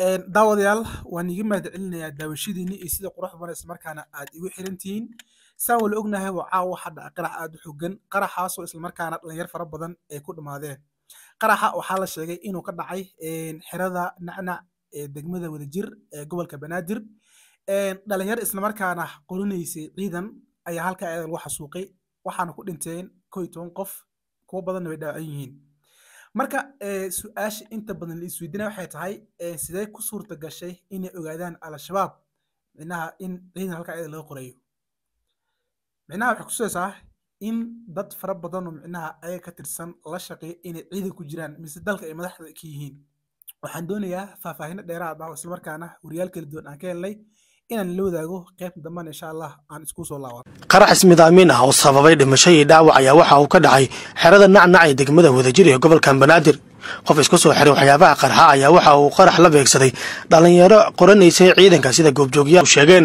daawadayaal waan iga mahadcelinayaa daawashadiini iyo sida qurux badan islamarkaana aad igu xirantihiin saan wala ognahay waa caawa hadha qarax aad u xogan qaraxaasoo islamarkaana dhalinyar fara badan ay ku dhammaadeen qaraxa waxaa la sheegay inuu ka dhacay xerada nacnac ee degmada wadajir ee gobolka banaadir dhalinyar islamarkaana qorinaysay ciidan ayaa halkaa eeda lagu xasuuqay waxaana ku dhinteen kow toban qof kuwo badanna way dhaacan yihiin marka su-aasha inta badan la isweydiina waxay tahay sidee ku suurta gashay inay ogaadaan al-shabaab micnaha in ciidan halkaa ayada laga qorayo micnaha waxay kutusaysaa in dad fara badanoo micnaha ayaga ka tirsan la shaqeeyo inay ciidan ku jiraan mise dalka ay madaxda ka yihiin waxaan doonayaa faahfaahinno dheeraad ah oo islamarkaana wariyaal kala duwan aan ka helnay inaan la wadaago qaybta dambana insha allah aan isku soo laaba qarax ismidaamiin ah oo sababay dhimasho iyo dhaawac ayaa waxa uu ka dhacay xerada nacnac ee degmada wadajir ee gobolka banaadir qof isku soo xiray waxyaabaha qarxa ayaa waxa uu qarax la beegsaday dhallinyaro qoranaysay ciidanka sida goobjoogyaha u sheegeen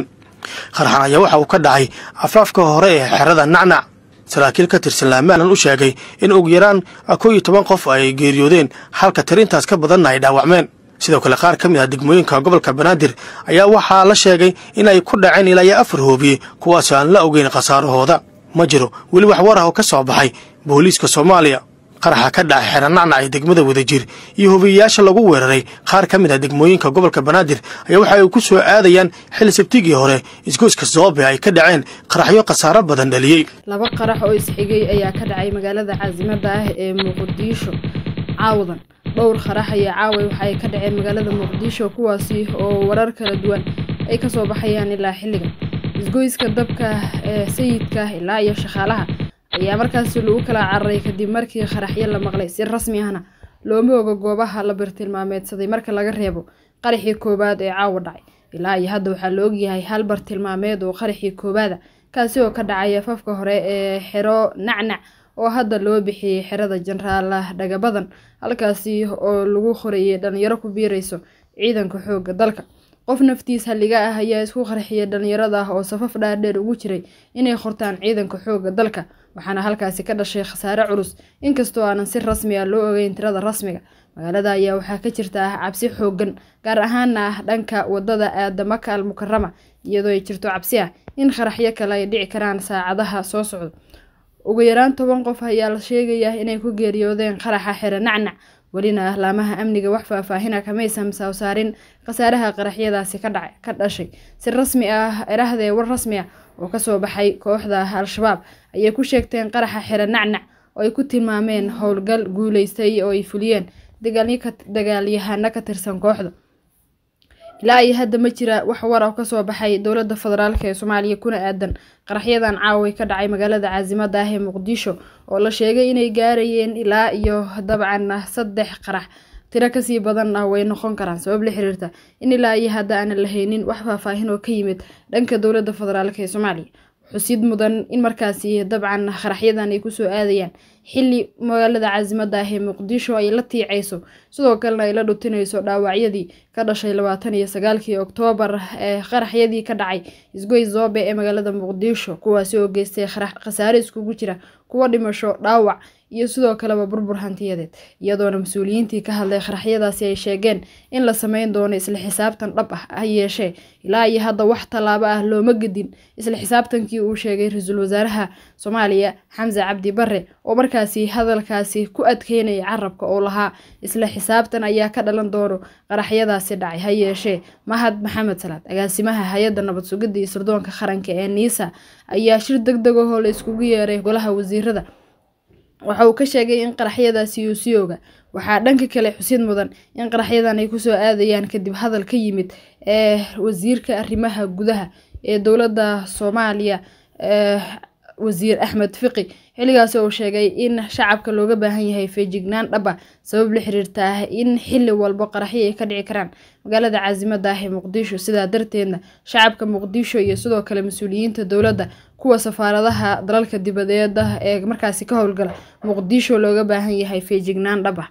qarxan ayaa waxa uu ka dhacay afaafka hore ee xerada nacnac saraakiil ka tirsan laamaanan u sheegay in ugu yaraan kow iyo toban qof ay geeriyoodeen halka tirintaas ka badanna ay dhaawacmeen sidoo kale qaar ka mid ah degmooyinka gobolka banaadir ayaa waxaa la sheegay inay ku dhaceen ilaa iyo afar hoobiye kuwaasoo aan la ogeyn khasaarahooda ma jiro weli wax war oo ka soo baxay booliiska soomaaliya qaraxa ka dhaca ay degmada wadajir iyo hubiyayaasha lagu weeraray qaar ka mid ah degmooyinka gobolka banaadir ayaa waxa ay ku soo aadayaan xil sabtigii hore isgoyska saboobe ay ka dhaceen qaraxyo khasaaro badan dhaliyey laba qarax oo isxigay ayaa ka dhacay magaalada caasimada ah ee muqdisho caawdan dhowr qarax ayaa caaway waxa ay ka dhaceen magaalada muqdisho kuwaasi oo warar kala duwan ay kasoo baxayaan ilaa xilligan isgoyska dabka ee sayidka ilaa iyo shaqaalaha ayaa markaasi lagu kala cararay kadib markii qaraxyo la maqlay si rasmi ahna looma oga goobaha la bartilmaameedsaday marka laga reebo qaraxii koowaad ee caawa dhacay ilaa iyo hadda waxaa la ogyahay hal bartilmaameed oo qaraxii koowaada kaasi oo ka dhacaya fafka hore ee xero nacnac oo hadda loo bixiyey xerada jeneraalaah dhagabadan halkaasi oo lagu qorayay dhallinyaro ku biirayso ciidanka xooga dalka qof naftiis haliga ah ayaa isku qarxiyay dhalinyarada ah oo safaf dhaadheer ugu jiray inay qortaan ciidanka xooga dalka waxaana halkaasi ka dhashay khasaare culus inkastoo aanan si rasmi ah loo ogeyn tirada rasmiga magaalada ayaa waxaa ka jirta ah cabsi xoogan gaar ahaanna ah dhanka wadada aadamaka al mukarama iyadoo ay jirto cabsi ah in qaraxyo kale ay dhici karaan saacadaha soo socda ugu yaraan toban qof ayaa la sheegaya inay ku geeriyoodeen qaraxa xere nacnac welina ahlaamaha amniga wax faahfaahina kamaysan soo saarin khasaaraha qaraxyadaasi ka dhashay si rasmi ah erahdee war rasmi ah oo kasoo baxay kooxda al-shabaab ayay ku sheegteen qaraxa xere nacnac oo ay ku tilmaameen howlgal guulaystay oo ay fuliyeen dagaalyahano ka tirsan kooxda ilaa iyo hadda ma jira wax war oo kasoo baxay dowladda federaalk ee soomaaliya kuna aadan qaraxyadan caaway ka dhacay magaalada caasimada ah ee muqdisho oo la sheegay inay gaarayeen ilaa iyo dabcan ah saddex qarax tiro kasii badan ah way noqon karaan sabab la xiriirta in ilaa iyo hadda aanan lahaynin wax faahfaahin oo ka yimid dhanka dowladda federaalk ee soomaaliya xusid mudan in markaasi dabcan qaraxyadan ay kusoo aadayaan xili magaalada caasimada ah ee muqdisho ay la tiicayso sidoo kalena ay la dhutinayso dhaawacyadii ka dhashay labaatan iyo sagaalkii oktoobar ee qaraxyadii ka dhacay isgoy zoobe ee magaalada muqdisho kuwaasi oo geystay kharax khasaare iskugu jira kuwa dhimasho dhaawac iyo sidoo kaleba burbur hantiyadeed iyadoona mas-uuliyiintii ka hadlay qaraxyadaasi ay sheegeen in la samayn doono isla xisaabtan dhab ah ha yeeshee ilaa iyo hadda wax tallaabo ah looma gedin isla xisaabtankii uu sheegay ra-iisul wasaaraha soomaaliya xamse cabdi bare oo markaasi hadalkaasi ku adkeynaya carabka oo lahaa isla xisaabtan ayaa ka dhalan doono qaraxyadaasi dhacay ha yeeshee mahad maxamed salaad agaasimaha hay-adda nabad sugidda iyo sirdoonka qaranka ee niisa ayaa shir deg deg degahoo la iskugu yeeray golaha wasiirada waxa uu ka sheegay in qaraxyadaasi siyooga waxaa dhanka kale xusid mudan in qaraxyadan ay kusoo aadayaan kadib hadal ka yimid ee eh, wasiirka arrimaha gudaha ee dowladda soomaaliya eh, wasiir axmed fiqi xilligaasi uu sheegay in shacabka looga baahan yahay feejignaan dhabba ah sabab la ah xiriirta ah in xilli walbo qaraxyo ay ka dhici karaan magaalada caasimada ah ee muqdisho sidaa darteedna shacabka muqdisho iyo sidoo kale mas-uuliyiinta dowladda kuwa safaaradaha dalalka dibadeeda ah ee markaasi ka howlgala muqdisho looga baahan yahay feejignaan dhabba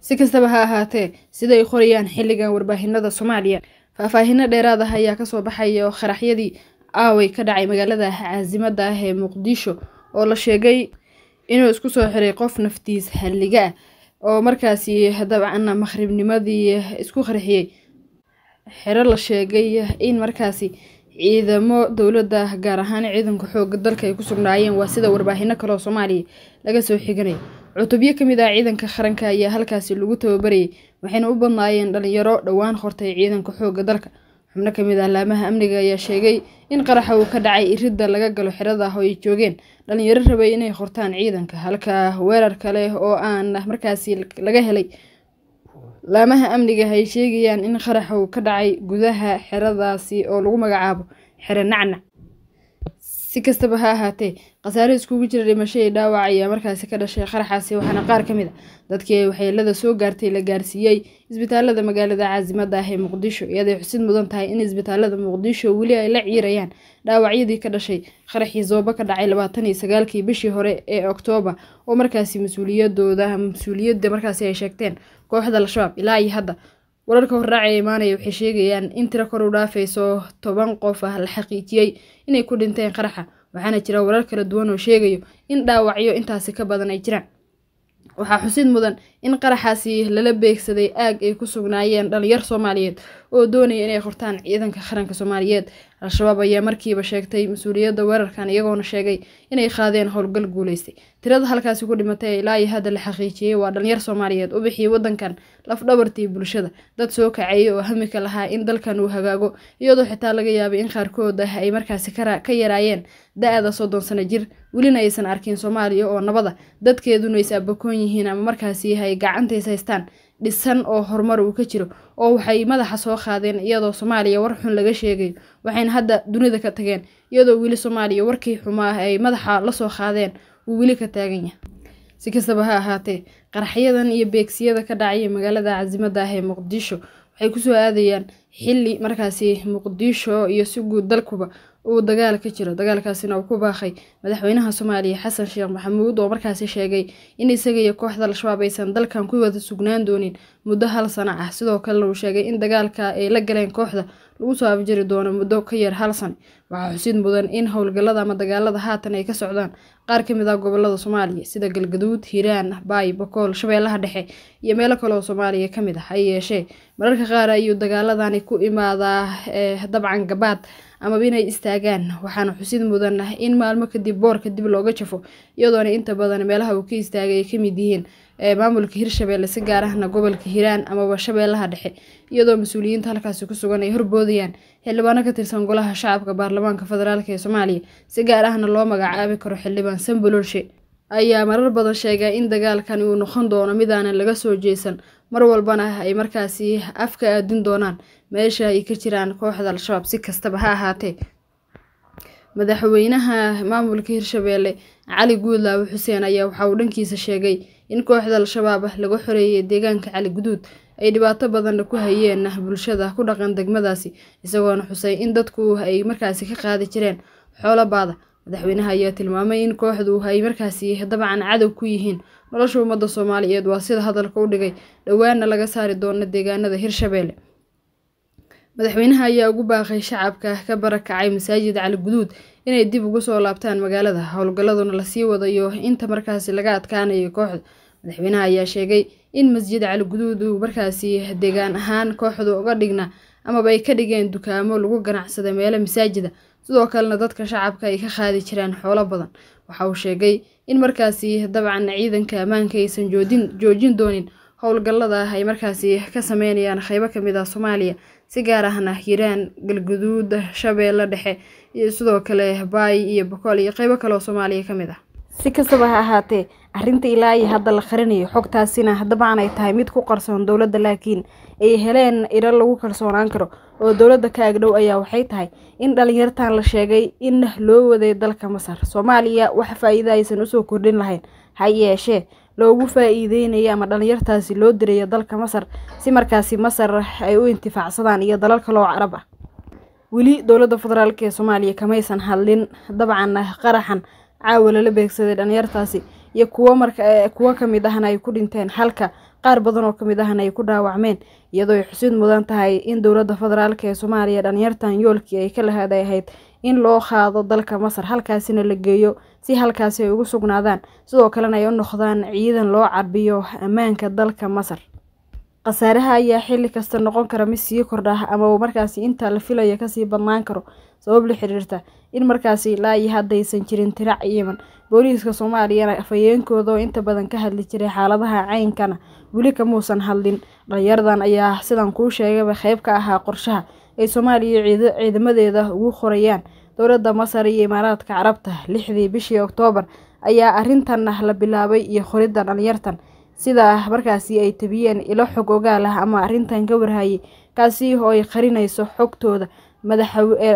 si kastaba ha ahaatee siday qorayaan xilligan warbaahinada soomaaliya faahfaahino ah ayaa kasoo baxaya oo qaraxyadii aaway ka dhacay magaalada caasimada ah ee muqdisho oo la sheegay inuu isku soo xiray qof naftiis halliga ah oo markaasi dabcana makhribnimadii isku qarxiyey xero la sheegay in markaasi ciidamo dowladda gaar ahaan ciidanka xooga dalka ay ku sugnaayeen waa sida warbaahino kaleoo soomaaliya laga soo xiganaya cutubyo ka mid ah ciidanka qaranka ayaa halkaasi lagu tababarayay waxayna u badnaayeen dhalinyaro dhowaan qortay ciidanka xooga dalka xubno ka mid ah laamaha amniga ayaa sheegay in qaraxa uu ka dhacay iridda laga galo xeradaah oo ay joogeen dhalinyaro rabay inay qortaan ciidanka halka weerar kale oo aan markaasi laga helay laamaha amniga ay sheegayaan in qaraxa uu ka dhacay gudaha xeradaasi oo lagu magacaabo xere nacnac si kastaba ha ahaatee khasaare iskugu jira dhimasho dhaawac ayaa markaasi ka dhashay qaraxaasi waxaana qaar ka mid a ah dadkii ay waxyeelada soo gaartay la gaarsiiyey isbitaalada magaalada caasimada ah ee muqdisho iyaday xusid mudan tahay in isbitaalada muqdisho weli ay la ciirayaan dhaawacyadii ka dhashay qaraxii zooba ka dhacay labaatan iyo sagaalkii bishii hore ee oktoobar oo markaasi mas-uuliyadooda mas-uuliyadda markaasi ay sheegteen kooxda al-shabaab ilaa iyo hadda wararka hordhaaca ee imaanaya waxay sheegayaan in tiro kor u dhaafayso toban qof ah la xaqiijiyey inay ku dhinteen qaraxa waxaana jira warar kala duwan oo sheegayo in dhaawacyo intaasi ka badan ay jiraan waxaa xusid mudan in qaraxaasi lala beegsaday aag ay ku sugnaayeen dhalinyar soomaaliyeed oo doonaya inay qortaan ciidanka qaranka soomaaliyeed al-shabaab ayaa markiiba sheegtay mas-uuliyadda weerarkan iyagoona sheegay inay qaadeen howlgal guulaystay tirada halkaasi ku dhimatay ilaa iyo hadda la xaqiijiyey waa dhallinyar soomaaliyeed u bixiyay wadankan lafdhabartii bulshada dad soo kaceeyay oo hamika lahaa in dalkan uu hagaago iyadoo xitaa laga yaabay in qaarkood ah ay markaasi ka yaraayeen da-da soddon sano jir welina aysan arkin soomaaliya oo nabada dadkeeduna is abakoon yihiin ama markaasi ay gacantaiis haystaan dhisan oo horumar uu ka jiro oo waxay madaxa soo qaadeen iyadoo soomaaliya war xun laga sheegayo waxayna hadda dunida ka tageen iyadoo weli soomaaliya warkii xumaa ah ay madaxa lasoo qaadeen wuu weli ka taagan yahay si kastaba ha ahaatee qaraxyadan iyo beegsiyada ka dhacaya magaalada casimadda ah ee muqdisho waxay kusoo aadayaan xili markaasi muqdisho iyo si guud dalkuba uu dagaal ka jiro dagaalkaasina uu ku baaqay madaxweynaha soomaaliya xasan sheekh maxamuud oo markaasi sheegay in isaga iyo kooxda al-shabaab aysan dalkan ku wada sugnaan doonin muddo hal sano ah sidoo kalena uu sheegay in dagaalka ay la galeen kooxda lagu soo abjiri doono muddo ka yar hal sane waxaa xusid mudan in howlgallada ama dagaalada haatan ay ka socdaan qaar ka mid ah gobolada soomaaliya sida galgaduud hiiraan baay bakool shabeellaha dhexe iyo meelo kale oo soomaaliya ka mid ah ha yeeshee mararka qaar ayuu dagaaladani ku imaadaa eh, dabcan gabaad amaba inay istaagaan waxaana xusid mudanah in maalmo kadib boorka dib looga jafo iyadoona inta badan meelaha uu ka istaagay ay kamid yihiin maamulka hirshabeelle si gaar ahna gobolka hiiraan amaba shabeellaha dhexe iyadoo mas-uuliyiinta halkaasi ku sugan ay horboodayaan xildhibaano ka tirsan golaha shacabka baarlamaanka federaalk ee soomaaliya si gaar ahna loo magacaabi karo xildhibaan sambololshe ayaa marar badan sheegay in dagaalkan uu noqon doono midaanan laga soo jeesan mar walbana ay markaasi afka aadin doonaan meesha ay ka jiraan kooxda al-shabaab si kastaba ha ahaatee madaxweynaha maamulka hirshabeelle cali guudlaawe xuseen ayaa waxa uu dhankiisa sheegay in kooxda al-shabaab laga xoreeyay deegaanka cali guduud ay dhibaato badanna ku hayeen bulshada ku dhaqan degmadaasi isagoona xusay in dadku ay markaasi ka qaadi jireen xoolo baada madaxweynaha ayaa tilmaamay in kooxdu ay markaasi dabcan cadow ku yihiin nolosha ummadda soomaaliyeed waa sida hadalka u dhigay dhowaana laga saari doono deegaanada hirshabeelle madaxweynaha ayaa ugu baaqay shacabka ka barakacay masaajid cali guduud inay dib ugu soo laabtaan magaalada howlgalladuna lasii wadayo inta markaasi laga adkaanayo kooxda madaxweynaha ayaa sheegay in masjid cali guduud uu markaasi deegaan ahaan kooxdu uga dhignaa amaba ay ka dhigeen dukaamo lagu ganacsada meelo masaajida sidoo kalena dadka shacabka ay ka qaadi jiraan xoolo badan waxa uu sheegay in markaasi dabcan ciidanka ammaanka aysan joojin doonin howlgallada ay markaasi ka sameynayaan qaybo kamid ah soomaaliya si gaar ahna hiiraan galguduud shabeelle dhexe iyo sidoo kale baay iyo bokool iyo qaybo kale oo soomaaliya ka mid ah si kastaba ha ahaatee arrinta ilaa iyo hadda la qarinayo xogtaasina dabcan ay tahay mid ku qarsoon dowladda laakiin ay heleen ilo lagu kalsoonaan karo oo dowladda ka agdhow ayaa waxay tahay in dhallinyartan la sheegay in loo waday dalka masar soomaaliya wax faa'iida aysan usoo kordhin lahayn ha yeeshee loogu faa ama dhallinyartaasi loo dirayo dalka masar si markaasi masar ay u intifaacsadaan iyo dalal kaloo carab ah weli dowladda federaalk ee soomaaliya kamaysan hadlin dabcan qaraxan caawa lala beegsaday dhallinyartaasi iyo kuwo ka mid ahna ay ku dhinteen halka qaar badan oo kamid ahna ay ku dhaawacmeen iyadoo ay xusid mudan tahay in dowladda federaalk ee soomaaliya dhallinyartan yoolkii ay ka lahaaday ahayd in loo qaado dalka masar halkaasina la geeyo si halkaasi ay ugu sugnaadaan sidoo kalena ay u noqdaan ciidan loo carbiyo ammaanka dalka masar Khasaaraha ayaa xilli kasta noqon kara mid sii kordha amaba markaasi inta la filayo kasii sii badnaan karo sabab la xiriirta in markaasi ilaa haddaysan jirin tirac ciidan. Booliiska Soomaaliyana afhayeenkooda inta badan ka hadli jiray xaaladaha caynkana weli kamuusan hadlin. Dhallinyaradan ayaa sidan kuu sheegaba qayb ka ahaa qorshaha ay Soomaaliya ciidamadeeda ugu qorayaan dowladda Masar iyo Imaaraadka Carabta. Lixdii bishii Oktoobar ayaa arrintan la bilaabay iyo qoridda dhallinyartan sidaa markaasi ay tabiyeen ilo xog ogaal ah ama arintan ka warhayay kaasi oo ay qarinayso xogtooda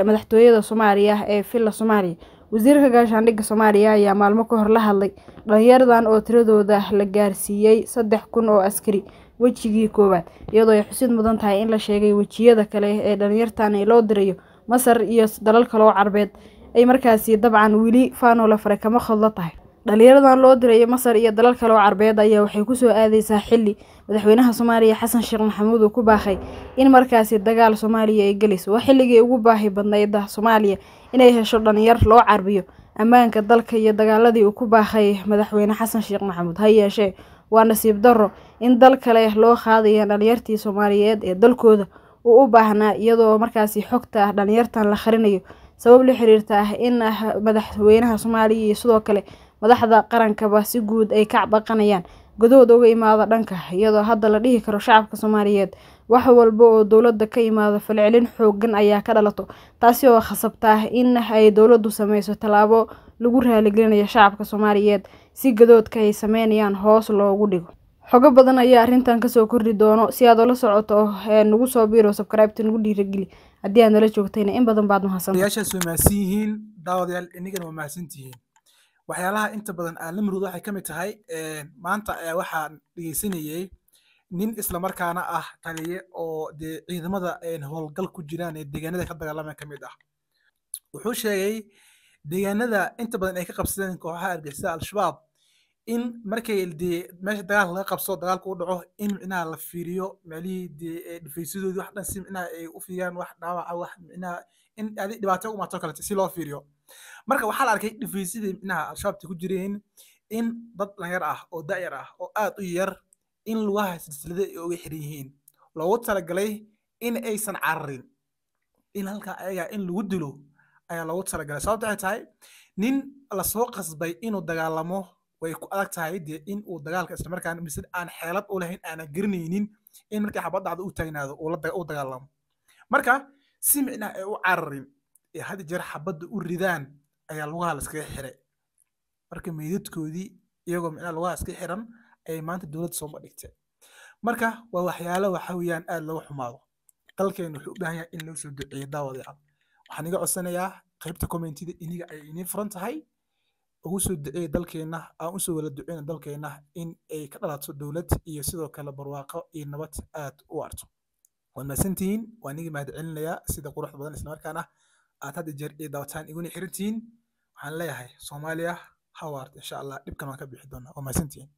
madaxtooyada soomaaliya ah ee villa soomaaliya wasiirka gaashaandhigga soomaaliya ayaa maalmo ka hor la hadlay dhallinyaradan oo tiradooda la gaarsiiyey saddex kun oo askari wejigii koowaad iyadoo ay xusid mudan tahay in la sheegay wejiyada kale ee dhallinyartan loo dirayo masar iyo dalal kaloo carbeed ay markaasi dabcan weli faanoola fare kama khadlo tahay dhalinyaradan loo dirayo masar iyo dalal kale oo carbeed ayaa waxay kusoo aadaysaa xili madaxweynaha soomaaliya xasan sheekh maxamuud uu ku baaqay in markaasi dagaal soomaaliya ay gelayso waa xilligii ugu baahi badnayda soomaaliya inay hesho dhallinyar loo carbiyo ammaanka dalka iyo dagaaladii uu ku baaqay madaxweyne xasan sheekh maxamuud ha yeeshee waa nasiib darro in dal kale loo qaadaya dhalinyartii soomaaliyeed ee dalkooda uu u baahnaa iyadoo markaasi xogta ah dhallinyartan la kharinayo sabab la xiriirta ah in ah madaxweynaha soomaaliya iyo sidoo kale madaxda qarankaba si guud ay ka baqanayaan godahooda uga imaada dhanka iyadoo hadda la dhihi karo shacabka soomaaliyeed wax walba oo dowladda ka imaada falcelin xoogan ayaa ka dhalato taasi oo ah khasabtaa ah in ay dowladdu sameyso tallaabo lagu raaligelinayo shacabka soomaaliyeed si gadoodka ay sameynayaan hoos loogu dhigo xogo badan ayaa arrintan kasoo kordhi doono si aad oola socoto eh, nagu soo biiro sabkraybta nagu dhiirageli haddii aad nala joogtayna in badan baad mahadsantayaashaas waa mahadsan yihiin daawadayaal inagana waa mahadsantihiin waxyaalaha inta badan aan la murud waxay ka mid tahay eh, maanta eh, waxaan dhegeysanayey nin islamarkaana ah taliye oo dee ciidamada howlgal eh, ku jiraan ee deegaanada ka dagaalamaya ka mid ah wuxuu sheegay deegaanada inta badan ay ka qabsadeen kooxaha argixisada al-shabaab in markay dee meesha dagaal laga qabso dagaalka u dhaco in micnaha la fiiriyo meelihii dee dhifaysadoodii wax dhan si micnaha ay u fiiriyaan wax dhaawaca wax micnaha in dhibaato u imaato kalete si loo fiiriyo marka waxaa la arkay dhifaysadii minaha al-shabaabta ku jireen in dad dhalinyar ah oo da'yar ah oo aad u yar in lugaha silsilada ay oga xiran yihiin loogu talagalay in aysan cararin in halkaa ayaga in lagu dilo ayaa loogu talagalay sababta waxay tahay nin lasoo qasbay inuu dagaalamo way ku adag tahay dee in uu dagaalka islamarkaan mise aan xeelad u lahayn aanan garanaynin in markii xabadacda u taagnaado uu dagaalamo marka si micnaha ay u cararin ee had jeer xabadda u ridaan ayaa lugaha laskaga xiray marka meydadkoodii iyagoo micnaa lugaha iskaga xiran ayay maanta dowladda soo bandhigtay marka waa waxyaalo waxa weeyaan aad looga xumaado dalkeena wuxuu u baahan yahay in loo soo duceeyo daawadayaal waxaan iga codsanayaa qaybta commentida iniga ay iniin furan tahay ugu soo duceeya dalkeenna aan usoo wala duceyna dalkeenna in ay ka dhalato dowlad iyo sidoo kale barwaaqo iyo nabad aad u arto waad mahadsantihiin waan iga mahadcelinayaa sida qurux badan islamarkaana aad hadda jeer iyo daawataan iguna xirantihiin Waxaan leeyahay Soomaaliya howard waarta insha Allah dhibkan waan ka bixi doonaa waa mahadsantihiin